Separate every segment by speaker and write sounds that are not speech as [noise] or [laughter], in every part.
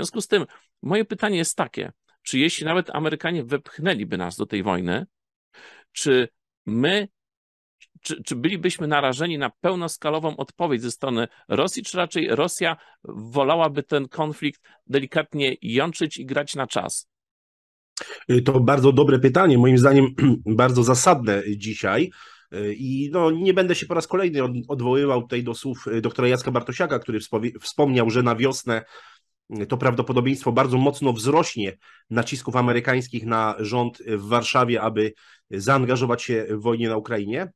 Speaker 1: związku z tym moje pytanie jest takie, czy jeśli nawet Amerykanie wepchnęliby nas do tej wojny, czy my, czy, czy bylibyśmy narażeni na pełnoskalową odpowiedź ze strony Rosji, czy raczej Rosja wolałaby ten konflikt delikatnie jączyć i grać na czas?
Speaker 2: To bardzo dobre pytanie, moim zdaniem [clears throat] bardzo zasadne dzisiaj. I no, nie będę się po raz kolejny odwoływał tutaj do słów doktora Jacka Bartosiaka, który wspomniał, że na wiosnę to prawdopodobieństwo bardzo mocno wzrośnie nacisków amerykańskich na rząd w Warszawie, aby zaangażować się w wojnę na Ukrainie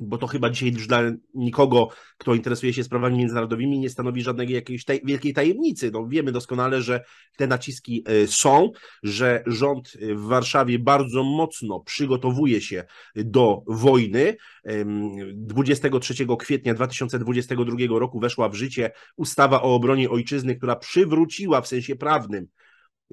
Speaker 2: bo to chyba dzisiaj już dla nikogo, kto interesuje się sprawami międzynarodowymi, nie stanowi żadnej jakiejś taj wielkiej tajemnicy. No, wiemy doskonale, że te naciski y, są, że rząd y, w Warszawie bardzo mocno przygotowuje się do wojny. 23 kwietnia 2022 roku weszła w życie ustawa o obronie ojczyzny, która przywróciła w sensie prawnym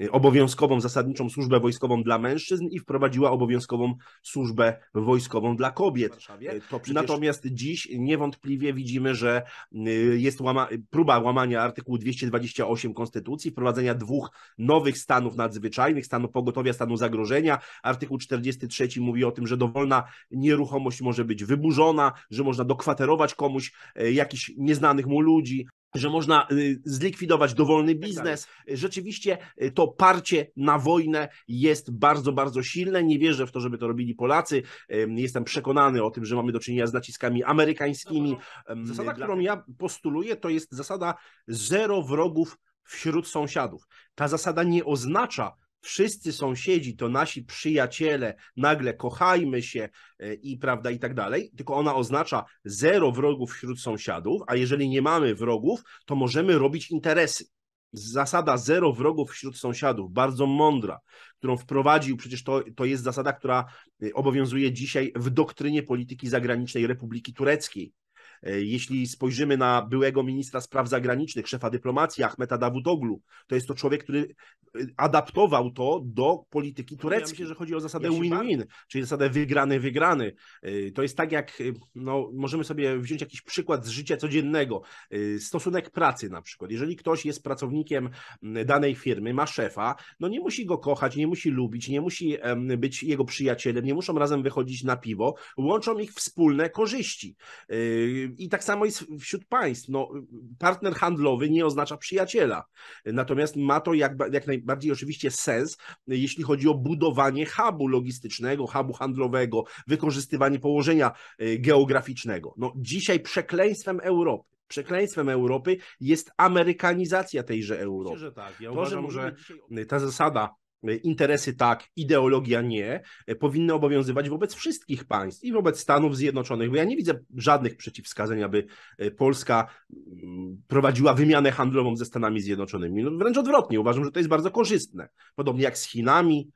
Speaker 2: Y, obowiązkową zasadniczą służbę wojskową dla mężczyzn i wprowadziła obowiązkową służbę wojskową dla kobiet. Y, przecież... Natomiast dziś niewątpliwie widzimy, że y, jest łama... próba łamania artykułu 228 Konstytucji, wprowadzenia dwóch nowych stanów nadzwyczajnych, stanu pogotowia, stanu zagrożenia. Artykuł 43 mówi o tym, że dowolna nieruchomość może być wyburzona, że można dokwaterować komuś jakichś nieznanych mu ludzi, że można y, zlikwidować dowolny tak biznes. Rzeczywiście y, to parcie na wojnę jest bardzo, bardzo silne. Nie wierzę w to, żeby to robili Polacy. Jestem przekonany o tym, że mamy do czynienia z naciskami amerykańskimi. No zasada, którą ja postuluję, to jest zasada zero wrogów wśród sąsiadów. Ta zasada nie oznacza, wszyscy sąsiedzi to nasi przyjaciele, nagle kochajmy się e, i prawda i tak dalej, tylko ona oznacza zero wrogów wśród sąsiadów, a jeżeli nie mamy wrogów, to możemy robić interesy. Zasada zero wrogów wśród sąsiadów, bardzo mądra, którą wprowadził, przecież to, to jest zasada, która e, obowiązuje dzisiaj w doktrynie polityki zagranicznej Republiki Tureckiej E, jeśli spojrzymy na byłego ministra spraw zagranicznych, szefa dyplomacji Ahmeta Dawutoglu, to jest to człowiek, który e, adaptował to do polityki tureckiej. Ja myślę, że chodzi o zasadę win-win, ja czyli zasadę wygrany, wygrany. E, to jest tak jak, no, możemy sobie wziąć jakiś przykład z życia codziennego. Stosunek pracy na przykład. Jeżeli ktoś jest pracownikiem danej firmy, ma szefa, no nie musi go kochać, nie musi lubić, nie musi być jego przyjacielem, nie muszą razem wychodzić na piwo, łączą ich wspólne korzyści. I tak samo jest wśród państw. No, partner handlowy nie oznacza przyjaciela. Natomiast ma to jak, jak najbardziej oczywiście sens, jeśli chodzi o budowanie hubu logistycznego, hubu handlowego, wykorzystywanie położenia e, geograficznego. No, dzisiaj przekleństwem Europy przekleństwem Europy jest amerykanizacja tejże Europy. Myślę, że tak. Ja to, uważam, że, że ta zasada E, interesy tak, ideologia nie, e, powinny obowiązywać wobec wszystkich państw i wobec Stanów Zjednoczonych, bo ja nie widzę żadnych przeciwwskazań, aby e, Polska mm, prowadziła wymianę handlową ze Stanami Zjednoczonymi. No wręcz odwrotnie, uważam, że to jest bardzo korzystne. Podobnie jak z Chinami,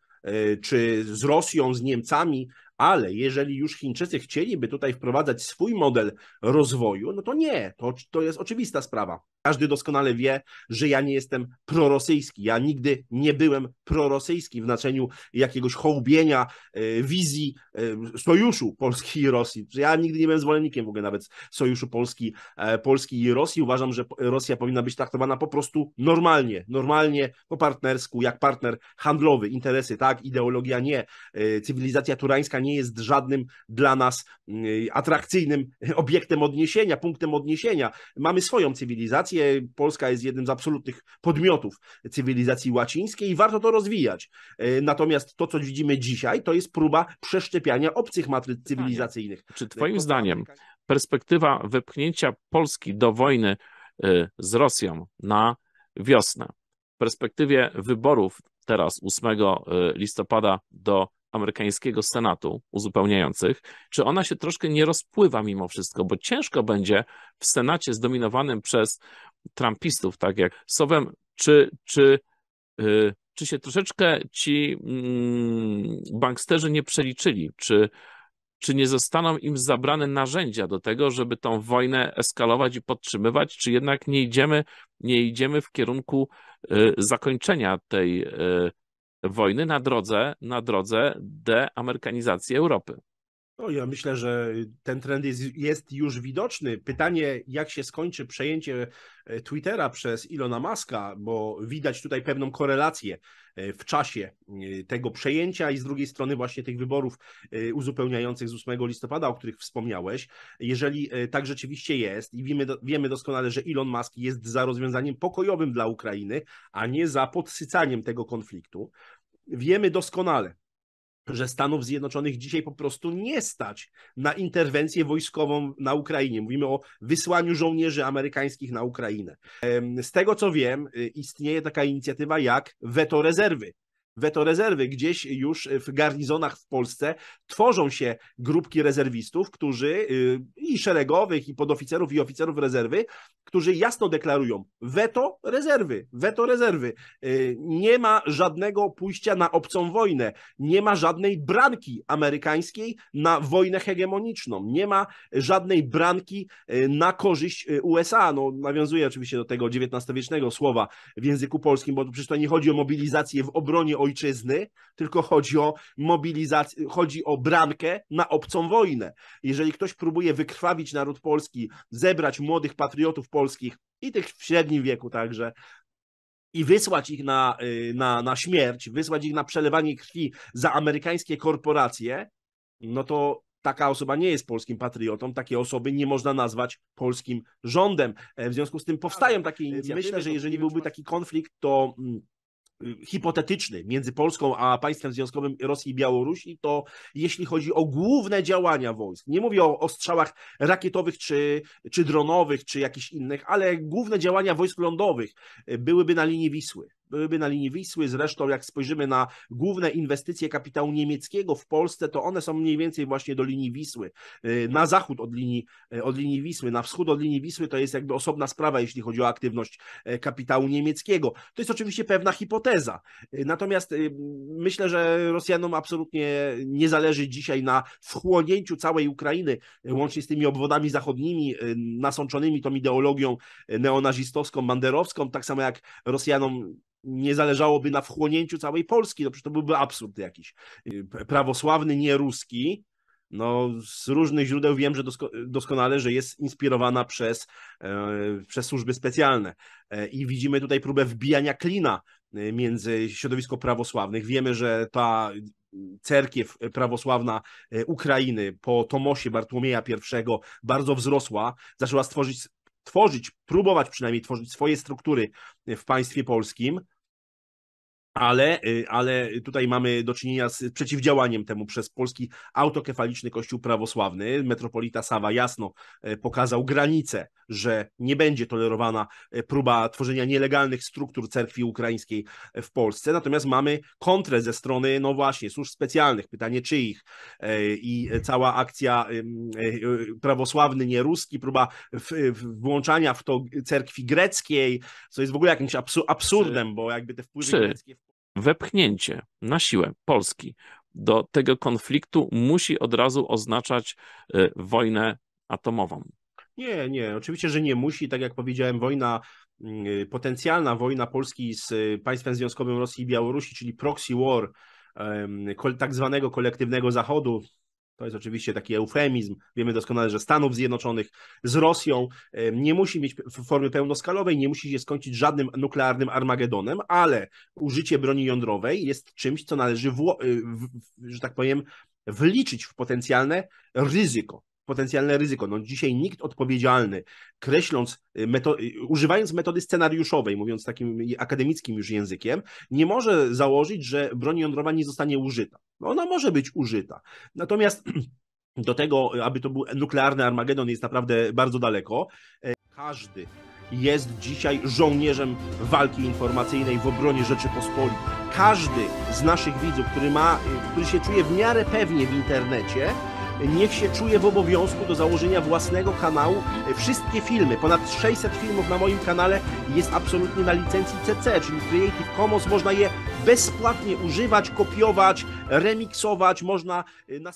Speaker 2: czy z Rosją, z Niemcami, ale jeżeli już Chińczycy chcieliby tutaj wprowadzać swój model rozwoju, no to nie, to, to jest oczywista sprawa. Każdy doskonale wie, że ja nie jestem prorosyjski. Ja nigdy nie byłem prorosyjski w znaczeniu jakiegoś hołbienia e, wizji e, sojuszu Polski i Rosji. Ja nigdy nie byłem zwolennikiem w ogóle nawet sojuszu Polski, e, Polski i Rosji. Uważam, że Rosja powinna być traktowana po prostu normalnie, normalnie, po partnersku, jak partner handlowy. Interesy tak, ideologia nie. Cywilizacja turańska nie jest żadnym dla nas atrakcyjnym obiektem odniesienia, punktem odniesienia. Mamy swoją cywilizację Polska jest jednym z absolutnych podmiotów cywilizacji łacińskiej i warto to rozwijać. E, natomiast to, co widzimy dzisiaj, to jest próba przeszczepiania obcych matryc cywilizacyjnych.
Speaker 1: Czy e, Twoim zdaniem perspektywa wypchnięcia Polski do wojny e, z Rosją na wiosnę, w perspektywie wyborów teraz 8 listopada do amerykańskiego Senatu uzupełniających, czy ona się troszkę nie rozpływa mimo wszystko, bo ciężko będzie w Senacie zdominowanym przez Trumpistów, tak jak Sowem, czy, czy, yy, czy się troszeczkę ci mm, banksterzy nie przeliczyli, czy, czy nie zostaną im zabrane narzędzia do tego, żeby tą wojnę eskalować i podtrzymywać, czy jednak nie idziemy, nie idziemy w kierunku y, zakończenia tej y, wojny na drodze, na drodze deamerykanizacji Europy.
Speaker 2: No, ja myślę, że ten trend jest, jest, już widoczny. Pytanie, jak się skończy przejęcie e, Twittera przez Ilona Maska, bo widać tutaj pewną korelację e, w czasie e, tego przejęcia i z drugiej strony właśnie tych wyborów uzupełniających z 8 listopada, o których wspomniałeś. Jeżeli tak rzeczywiście jest i wiemy, wiemy doskonale, że Elon Musk jest za rozwiązaniem pokojowym dla Ukrainy, a nie za podsycaniem tego konfliktu, wiemy doskonale, że Stanów Zjednoczonych dzisiaj po prostu nie stać na interwencję wojskową na Ukrainie. Mówimy o wysłaniu żołnierzy amerykańskich na Ukrainę. Z tego co wiem, y, istnieje taka inicjatywa jak weto rezerwy, weto rezerwy. Gdzieś już e, w garnizonach w Polsce tworzą się grupki rezerwistów, którzy y, i szeregowych, i podoficerów, i oficerów rezerwy, którzy jasno deklarują weto rezerwy, weto rezerwy. E, nie ma żadnego pójścia na obcą wojnę, nie ma żadnej branki amerykańskiej na wojnę hegemoniczną, nie ma żadnej branki e, na korzyść USA. No, nawiązuje oczywiście do tego XIX-wiecznego słowa w języku polskim, bo przecież to nie chodzi o mobilizację w obronie ojczyzny, tylko chodzi o mobilizację, chodzi o bramkę na obcą wojnę. Jeżeli ktoś próbuje wykrwawić naród polski, zebrać młodych patriotów polskich i tych w średnim wieku także, i wysłać ich na, y, na, na śmierć, wysłać ich na przelewanie krwi za amerykańskie korporacje, no to taka osoba nie jest polskim patriotą, takie osoby nie można nazwać polskim rządem. E, w związku z tym powstają takie e, inicjatywy. Myślę, że jeżeli byłby taki konflikt, to mm, hipotetyczny między Polską a państwem związkowym Rosji i Białorusi, to jeśli chodzi o główne działania wojsk, nie mówię o, o strzałach rakietowych czy, czy dronowych, czy jakichś innych, ale główne działania wojsk lądowych e, byłyby na linii Wisły byłyby na linii Wisły. Zresztą, jak spojrzymy na główne inwestycje kapitału niemieckiego w Polsce, to one są mniej więcej właśnie do linii Wisły. Y, na zachód od linii, y, od linii Wisły, na wschód od linii Wisły to jest jakby osobna sprawa, jeśli chodzi o aktywność e, kapitału niemieckiego. To jest oczywiście pewna hipoteza. Y, natomiast myślę, że Rosjanom absolutnie nie zależy dzisiaj na wchłonięciu całej Ukrainy, łącznie z tymi obwodami zachodnimi, nasączonymi tą ideologią neonazistowską, banderowską, tak samo jak Rosjanom nie zależałoby na wchłonięciu całej Polski, no przecież to byłby absurd jakiś. Y, prawosławny, nieruski, no, z różnych źródeł wiem, że dosko doskonale, że jest inspirowana przez, e, przez służby specjalne. E, I widzimy tutaj próbę wbijania klina e, między środowisko prawosławnych. Wiemy, że ta cerkiew prawosławna Ukrainy po Tomosie Bartłomieja I bardzo wzrosła, zaczęła stworzyć, tworzyć, próbować przynajmniej tworzyć swoje struktury w państwie polskim. Ale, y, ale tutaj mamy do czynienia z przeciwdziałaniem temu przez polski autokefaliczny kościół prawosławny. Metropolita Sawa jasno e, pokazał granicę, że nie będzie tolerowana e, próba tworzenia nielegalnych struktur cerkwi ukraińskiej w Polsce. Natomiast mamy kontrę ze strony, no właśnie, służb specjalnych, pytanie czyich e, i cała akcja y, prawosławny, nieruski, próba włączania w to cerkwi greckiej, co jest w ogóle jakimś absurdem, bo jakby te wpływy Czy? greckie
Speaker 1: Wepchnięcie na siłę Polski do tego konfliktu musi od razu oznaczać y, wojnę atomową.
Speaker 2: Nie, nie, oczywiście, że nie musi. Tak jak powiedziałem, wojna, y, potencjalna wojna Polski z y, państwem związkowym Rosji i Białorusi, czyli proxy war tak zwanego kolektywnego Zachodu, to jest oczywiście taki eufemizm. Wiemy doskonale, że Stanów Zjednoczonych z Rosją nie musi mieć w formie pełnoskalowej, nie musi się skończyć żadnym nuklearnym Armagedonem, ale użycie broni jądrowej jest czymś, co należy, y, w, w, że tak powiem, wliczyć w potencjalne ryzyko potencjalne ryzyko. No dzisiaj nikt odpowiedzialny, kreśląc, y, meto y, używając metody scenariuszowej, mówiąc takim akademickim już językiem, nie może założyć, że broń jądrowa nie zostanie użyta. No ona może być użyta. Natomiast [clears throat] do tego, y, aby to był nuklearny Armagedon, jest naprawdę bardzo daleko. E, każdy jest dzisiaj żołnierzem walki informacyjnej w obronie Rzeczypospolitej. Każdy z naszych widzów, który, ma, który się czuje w miarę pewnie w internecie, niech się czuje w obowiązku do założenia własnego kanału. Wszystkie filmy, ponad 600 filmów na moim kanale jest absolutnie na licencji CC, czyli Creative Commons. Można je bezpłatnie używać, kopiować, remiksować, można y, na